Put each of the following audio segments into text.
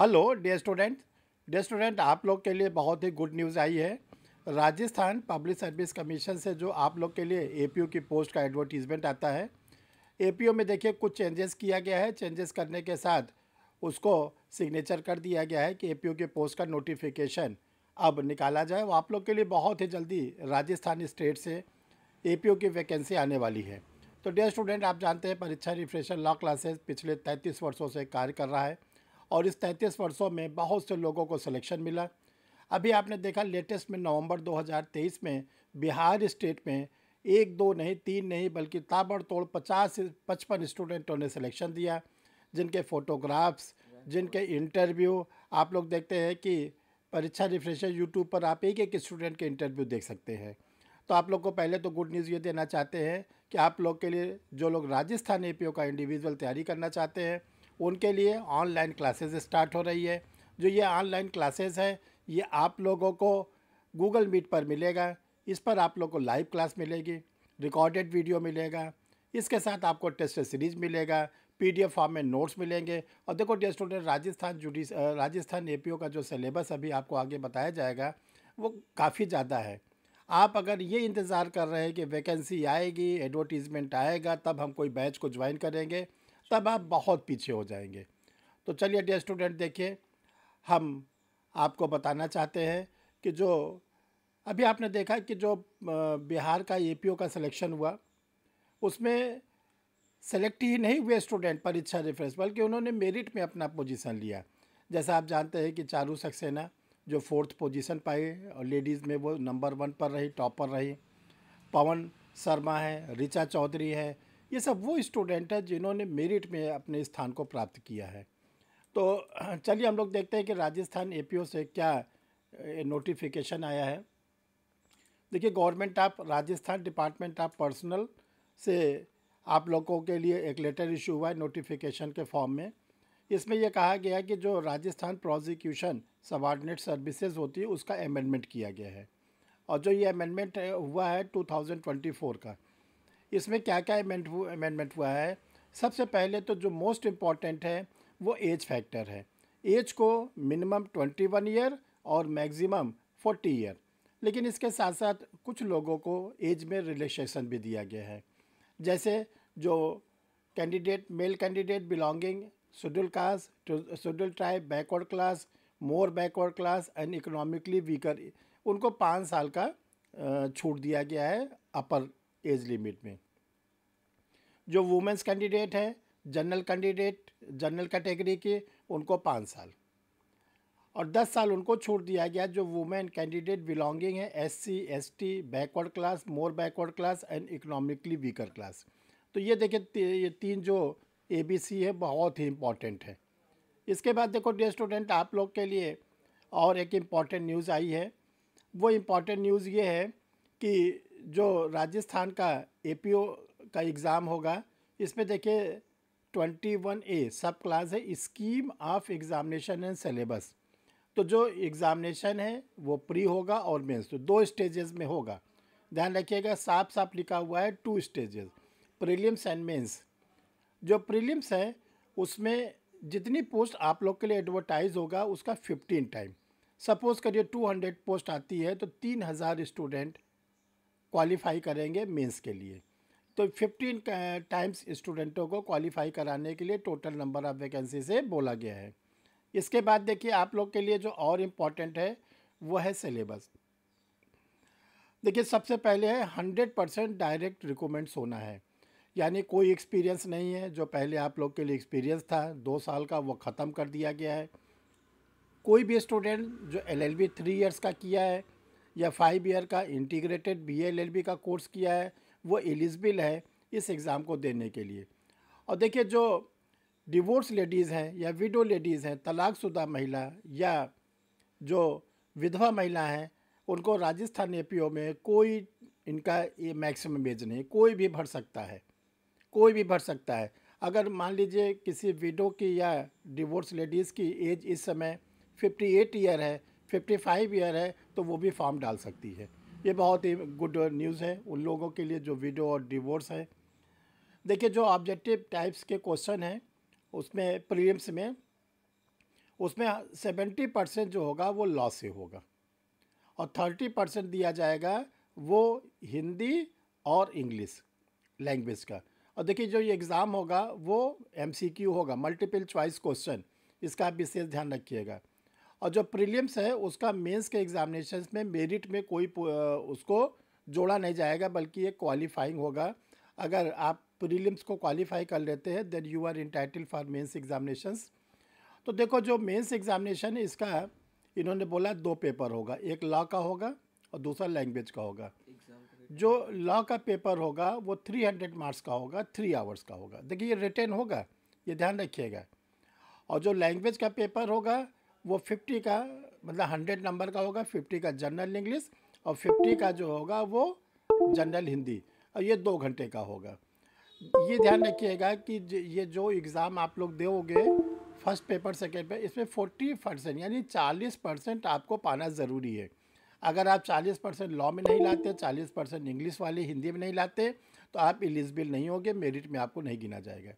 Hello dear student dear student आप लोग के लिए बहुत ही गुड न्यूज़ आई है राजस्थान पब्लिक सर्विस कमीशन से जो आप लोग के लिए एपीओ की पोस्ट का एडवर्टीज़मेंट आता है एपीओ में देखिए कुछ चेंजेस किया गया है चेंजेस करने के साथ उसको सिग्नेचर कर दिया गया है कि एपीओ के पोस्ट का नोटिफिकेशन अब निकाला जाए वो आप लोग के लिए बहुत ही जल्दी राजस्थान स्टेट से ए की वैकेंसी आने वाली है तो डे स्टूडेंट आप जानते हैं परीक्षा रिफ्रेशर लॉ क्लासेस पिछले तैंतीस वर्षों से कार्य कर रहा है और इस तैंतीस वर्षों में बहुत से लोगों को सिलेक्शन मिला अभी आपने देखा लेटेस्ट में नवंबर 2023 में बिहार स्टेट में एक दो नहीं तीन नहीं बल्कि ताबड़तोड़ पचास पचपन स्टूडेंटों ने सिलेक्शन दिया जिनके फ़ोटोग्राफ्स जिनके इंटरव्यू आप लोग देखते हैं कि परीक्षा रिफ्रेशर यूट्यूब पर आप एक एक स्टूडेंट के इंटरव्यू देख सकते हैं तो आप लोग को पहले तो गुड न्यूज़ ये देना चाहते हैं कि आप लोग के लिए जो लोग राजस्थान ए का इंडिविजुअल तैयारी करना चाहते हैं उनके लिए ऑनलाइन क्लासेस स्टार्ट हो रही है जो ये ऑनलाइन क्लासेस है ये आप लोगों को गूगल मीट पर मिलेगा इस पर आप लोग को लाइव क्लास मिलेगी रिकॉर्डेड वीडियो मिलेगा इसके साथ आपको टेस्ट सीरीज मिलेगा पीडीएफ फॉर्म में नोट्स मिलेंगे और देखो डियर स्टूडेंट राजस्थान जुडिस राजस्थान ए का जो सिलेबस अभी आपको आगे बताया जाएगा वो काफ़ी ज़्यादा है आप अगर ये इंतज़ार कर रहे हैं कि वैकेंसी आएगी एडवर्टीज़मेंट आएगा तब हम कोई बैच को ज्वाइन करेंगे तब आप बहुत पीछे हो जाएंगे तो चलिए डे स्टूडेंट देखिए हम आपको बताना चाहते हैं कि जो अभी आपने देखा कि जो बिहार का ए का सिलेक्शन हुआ उसमें सेलेक्ट ही नहीं हुए स्टूडेंट परीक्षा रेफरेंस बल्कि उन्होंने मेरिट में अपना पोजीशन लिया जैसा आप जानते हैं कि चारू सक्सेना जो फोर्थ पोजीशन पाए और लेडीज़ में वो नंबर वन पर रही टॉप पर रही पवन शर्मा है रिचा चौधरी है ये सब वो स्टूडेंट हैं जिन्होंने मेरिट में अपने स्थान को प्राप्त किया है तो चलिए हम लोग देखते हैं कि राजस्थान ए से क्या नोटिफिकेशन आया है देखिए government of Rajasthan department of personnel से आप लोगों के लिए एक लेटर इशू हुआ है नोटिफिकेशन के फॉर्म में इसमें यह कहा गया कि जो राजस्थान प्रोसिक्यूशन सबॉर्डिनेट सर्विसेज होती है उसका अमेंडमेंट किया गया है और जो ये अमेंडमेंट हुआ है 2024 का इसमें क्या क्या अमेंडमेंट हुआ है सबसे पहले तो जो मोस्ट इम्पॉर्टेंट है वो एज फैक्टर है एज को मिनिमम ट्वेंटी वन ईयर और मैक्सिमम फोर्टी ईयर लेकिन इसके साथ साथ कुछ लोगों को एज में रिलेशन भी दिया गया है जैसे जो candidate male candidate belonging schedule caste schedule tribe backward class more backward class and economically weaker उनको पाँच साल का छूट दिया गया है अपर एज लिमिट में जो वुमेंस कैंडिडेट हैं जनरल कैंडिडेट जनरल कैटेगरी के उनको पाँच साल और दस साल उनको छूट दिया गया जो वुमेन कैंडिडेट बिलोंगिंग है S C S T backward class more backward class and economically weaker class तो ये देखिए ये तीन जो ए बी सी है बहुत ही इम्पॉर्टेंट है इसके बाद देखो डे स्टूडेंट आप लोग के लिए और एक इम्पॉर्टेंट न्यूज़ आई है वो इम्पॉर्टेंट न्यूज़ ये है कि जो राजस्थान का एपीओ का एग्ज़ाम होगा इसमें देखिए ट्वेंटी वन ए सब क्लास है scheme of examination and syllabus तो जो एग्ज़ामिनेशन है वो प्री होगा और मेंस तो दो स्टेजेस में होगा ध्यान रखिएगा साफ साफ लिखा हुआ है two stages prelims and mains जो प्रीलिम्स है उसमें जितनी पोस्ट आप लोग के लिए एडवर्टाइज होगा उसका फिफ्टीन टाइम सपोज़ करिए टू हंड्रेड पोस्ट आती है तो तीन हज़ार स्टूडेंट क्वालिफाई करेंगे मेंस के लिए तो 15 टाइम्स स्टूडेंटों को क्वालिफाई कराने के लिए टोटल नंबर ऑफ़ वैकेंसी से बोला गया है इसके बाद देखिए आप लोग के लिए जो और इम्पॉर्टेंट है वो है सिलेबस देखिए सबसे पहले है हंड्रेड परसेंट डायरेक्ट रिकमेंड्स होना है यानी कोई एक्सपीरियंस नहीं है जो पहले आप लोग के लिए एक्सपीरियंस था दो साल का वो ख़त्म कर दिया गया है कोई भी स्टूडेंट जो एल एल थ्री ईयर्स का किया है या फाइव ईयर का इंटीग्रेटेड बी का कोर्स किया है वो एलिजिबल है इस एग्ज़ाम को देने के लिए और देखिए जो डिवोर्स लेडीज़ हैं या विडो लेडीज़ हैं तलाकशुदा महिला या जो विधवा महिला हैं उनको राजस्थान एपीओ में कोई इनका ये मैक्सिमम एज नहीं कोई भी भर सकता है कोई भी भर सकता है अगर मान लीजिए किसी विडो की या डिवोर्स लेडीज़ की एज इस समय 58 ईयर है फिफ्टी फाइव ईयर है तो वो भी फॉर्म डाल सकती है ये बहुत ही गुड न्यूज़ है उन लोगों के लिए जो विडो और डिवोर्स है देखिए जो ऑब्जेक्टिव टाइप्स के क्वेश्चन हैं उसमें प्रीलिम्स में उसमें सेवेंटी परसेंट जो होगा वो लॉ से होगा और थर्टी परसेंट दिया जाएगा वो हिंदी और इंग्लिश लैंग्वेज का और देखिए जो ये एग्ज़ाम होगा वो एमसीक्यू होगा मल्टीपल चॉइस क्वेश्चन इसका आप विशेष ध्यान रखिएगा और जो प्रीलिम्स है उसका मेंस के एग्ज़ामिनेशन में मेरिट में कोई उसको जोड़ा नहीं जाएगा बल्कि ये क्वालिफाइंग होगा अगर आप प्रीलिम्स को क्वालिफाई कर लेते हैं then you are entitled for mains examinations तो देखो जो मेंस एग्ज़ामिनेशन है इसका इन्होंने बोला दो पेपर होगा एक लॉ का होगा और दूसरा लैंग्वेज का होगा जो लॉ का पेपर होगा वो 300 मार्क्स का होगा थ्री आवर्स का होगा देखिए ये रिटर्न होगा ये ध्यान रखिएगा और जो लैंग्वेज का पेपर होगा वो फिफ्टी का मतलब हंड्रेड नंबर का होगा फिफ्टी का जनरल इंग्लिश और फिफ्टी का जो होगा वो जनरल हिंदी और ये दो घंटे का होगा ये ध्यान रखिएगा कि ये जो एग्ज़ाम आप लोग दोगे फर्स्ट पेपर सेकेंड पेपर इसमें फोर्टी परसेंट यानी चालीस परसेंट आपको पाना ज़रूरी है अगर आप चालीस परसेंट लॉ में नहीं लाते चालीस परसेंट इंग्लिश वाले हिंदी में नहीं लाते तो आप एलिजिबल नहीं होंगे मेरिट में आपको नहीं गिना जाएगा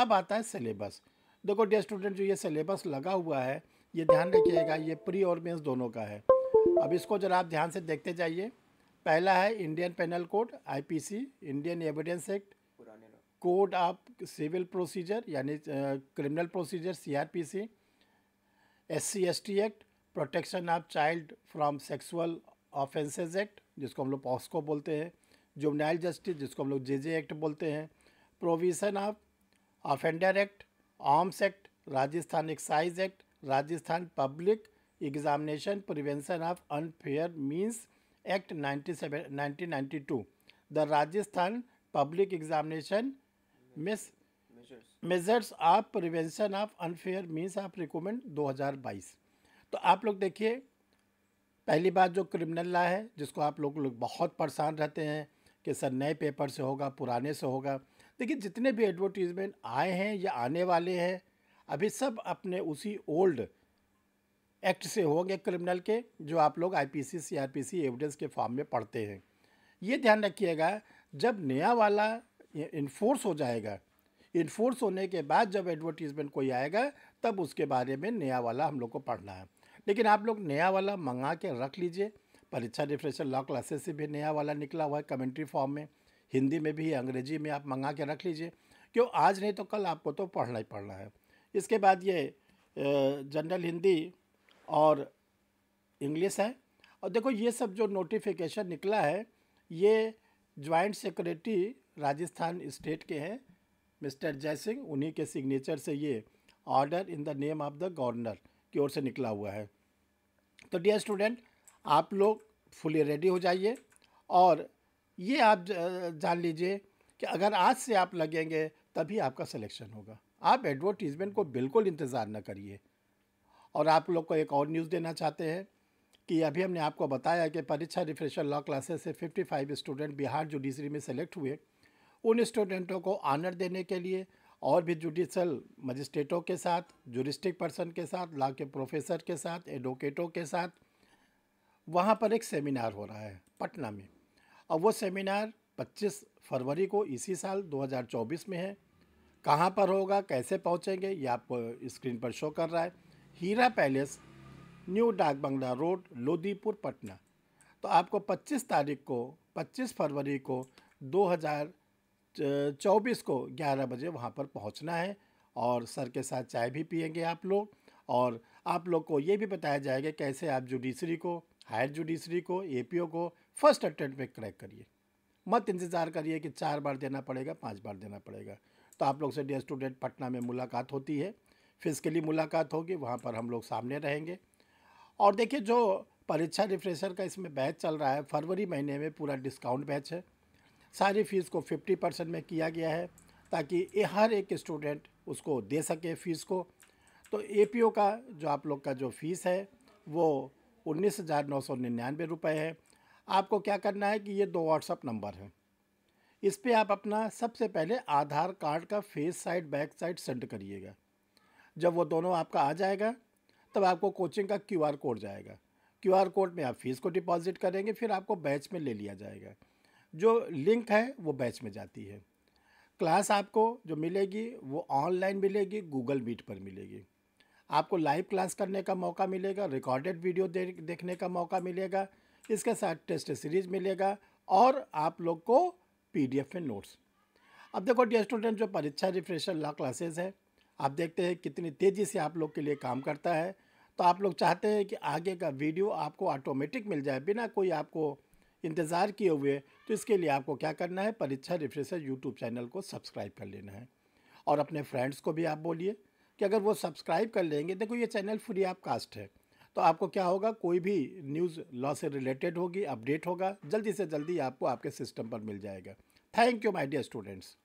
अब आता है सिलेबस देखो डे स्टूडेंट जो ये सिलेबस लगा हुआ है ये ध्यान रखिएगा ये प्री और मेंस दोनों का है अब इसको जरा आप ध्यान से देखते जाइए पहला है Indian penal code IPC Indian evidence act code of civil procedure यानी criminal procedure CrPC ST act protection of child from sexual offences act जिसको हम लोग पॉस्को बोलते हैं जुमनाइल जस्टिस जिसको हम लोग जे जे एक्ट बोलते हैं provision of offender act arms act Rajasthan excise act Rajasthan public examination prevention of unfair means act 97 1992 the Rajasthan public examination miss measures of prevention of unfair means of हज़ार 2022 तो आप लोग देखिए पहली बात जो क्रिमिनल लॉ है जिसको आप लोग लोग बहुत परेशान रहते हैं कि सर नए पेपर से होगा पुराने से होगा देखिए जितने भी एडवर्टीज़मेंट आए हैं या आने वाले हैं अभी सब अपने उसी ओल्ड एक्ट से होंगे क्रिमिनल के जो आप लोग आईपीसी सीआरपीसी एविडेंस के फॉर्म में पढ़ते हैं ये ध्यान रखिएगा जब नया वाला इन्फोर्स हो जाएगा इन्फोर्स होने के बाद जब एडवर्टीज़मेंट कोई आएगा तब उसके बारे में नया वाला हम लोग को पढ़ना है लेकिन आप लोग नया वाला मंगा के रख लीजिए परीक्षा रिफ्रेशर लॉ क्लासेस से भी नया वाला निकला हुआ है कमेंट्री फॉर्म में हिंदी में भी अंग्रेजी में आप मंगा के रख लीजिए क्यों आज नहीं तो कल आपको तो पढ़ना ही पढ़ना है इसके बाद ये जनरल हिंदी और इंग्लिश है और देखो ये सब जो नोटिफिकेशन निकला है ये ज्वाइंट सेक्रेटरी राजस्थान स्टेट के हैं मिस्टर जयसिंह उन्हीं के सिग्नेचर से ये order in the name of the governor की ओर से निकला हुआ है तो डियर स्टूडेंट आप लोग फुली रेडी हो जाइए और ये आप जान लीजिए कि अगर आज से आप लगेंगे तभी आपका सिलेक्शन होगा आप एडवर्टीज़मेंट को बिल्कुल इंतज़ार न करिए और आप लोग को एक और न्यूज़ देना चाहते हैं कि अभी हमने आपको बताया कि परीक्षा रिफ्रेशर लॉ क्लासेस से 55 स्टूडेंट बिहार जुडिशरी में सेलेक्ट हुए उन स्टूडेंटों को आनर देने के लिए और भी जुडिशल मजिस्ट्रेटों के साथ जुरिस्टिक पर्सन के साथ लॉ के प्रोफेसर के साथ एडवोकेटों के साथ वहाँ पर एक सेमिनार हो रहा है पटना में और वो सेमिनार 25 फरवरी को इसी साल 2024 में है कहाँ पर होगा कैसे पहुँचेंगे ये आपको स्क्रीन पर शो कर रहा है हीरा पैलेस न्यू डाक बंगला रोड लोधीपुर पटना तो आपको 25 तारीख को 25 फरवरी को 2024 को 11 बजे वहाँ पर पहुँचना है और सर के साथ चाय भी पियेंगे आप लोग और आप लोग को ये भी बताया जाएगा कैसे आप जुडिशरी को हायर जुडिशरी को ए को फर्स्ट अटेम्प्ट में क्रैक करिए मत इंतज़ार करिए कि चार बार देना पड़ेगा पाँच बार देना पड़ेगा तो आप लोग से डियर स्टूडेंट पटना में मुलाकात होती है फिजिकली मुलाकात होगी वहाँ पर हम लोग सामने रहेंगे और देखिए जो परीक्षा रिफ्रेशर का इसमें बैच चल रहा है फरवरी महीने में पूरा डिस्काउंट बैच है सारी फ़ीस को 50 परसेंट में किया गया है ताकि हर एक स्टूडेंट उसको दे सके फ़ीस को तो एपीओ का जो आप लोग का जो फ़ीस है वो उन्नीस हज़ार नौ सौ निन्यानवे रुपये है आपको क्या करना है कि ये दो व्हाट्सअप नंबर हैं इस पर आप अपना सबसे पहले आधार कार्ड का face side back side send करिएगा जब वो दोनों आपका आ जाएगा तब आपको कोचिंग का क्यू कोड जाएगा क्यू कोड में आप फ़ीस को डिपॉजिट करेंगे फिर आपको बैच में ले लिया जाएगा जो लिंक है वो बैच में जाती है क्लास आपको जो मिलेगी वो ऑनलाइन मिलेगी गूगल मीट पर मिलेगी आपको लाइव क्लास करने का मौका मिलेगा रिकॉर्डेड वीडियो दे, देखने का मौका मिलेगा इसके साथ टेस्ट सीरीज मिलेगा और आप लोग को पीडीएफ में नोट्स अब देखो डियर स्टूडेंट जो परीक्षा रिफ्रेशर ला क्लासेस है आप देखते हैं कितनी तेज़ी से आप लोग के लिए काम करता है तो आप लोग चाहते हैं कि आगे का वीडियो आपको ऑटोमेटिक मिल जाए बिना कोई आपको इंतज़ार किए हुए तो इसके लिए आपको क्या करना है परीक्षा रिफ्रेशर यूट्यूब चैनल को सब्सक्राइब कर लेना है और अपने फ्रेंड्स को भी आप बोलिए कि अगर वो सब्सक्राइब कर लेंगे देखो ये चैनल फ्री आप कास्ट है तो आपको क्या होगा कोई भी न्यूज़ लॉ से रिलेटेड होगी अपडेट होगा जल्दी से जल्दी आपको आपके सिस्टम पर मिल जाएगा Thank you, my dear students.